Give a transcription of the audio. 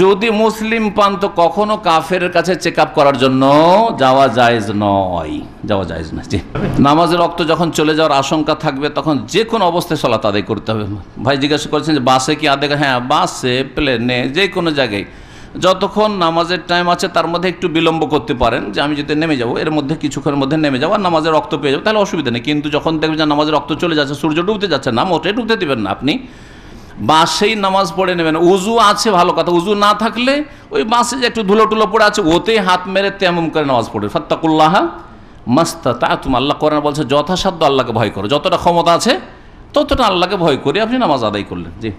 যদি মুসলিম পান তো কখনো কাফের কাছে চেক করার জন্য যাওয়া যায় নয় যাওয়া যায় না জি নামাজের রক্ত যখন চলে যাওয়ার আশঙ্কা থাকবে তখন যে কোনো অবস্থায় চলা তাদের করতে হবে ভাই জিজ্ঞাসা করেছেন যে বাসে কি আদে হ্যাঁ বাসে প্লেনে যে কোনো জায়গায় যতক্ষণ নামাজের টাইম আছে তার মধ্যে একটু বিলম্ব করতে পারেন যে আমি যদি নেমে যাবো এর মধ্যে কিছুক্ষণের মধ্যে নেমে যাবো আর নামাজের রক্ত পেয়ে যাবো তাহলে অসুবিধা নেই কিন্তু যখন দেখবেন যে নামাজের রক্ত চলে যাচ্ছে সূর্য ডুবতে যাচ্ছে না মোটে ডুবতে দেবেন না আপনি বাসেই নামাজ পড়ে নেবেন উজু আছে ভালো কথা উজু না থাকলে ওই বাসে যে একটু ধুলো টুলো পড়ে আছে ওতেই হাত মেরে তেমন করে নামাজ পড়ে ফত্তাকুল্লাহ মাস্তা তা তুমি আল্লাহ করেন বলছে যথাসাধ্য আল্লাহকে ভয় করো যতটা ক্ষমতা আছে ততটা আল্লাহকে ভয় করে আপনি নামাজ আদায় করলেন জি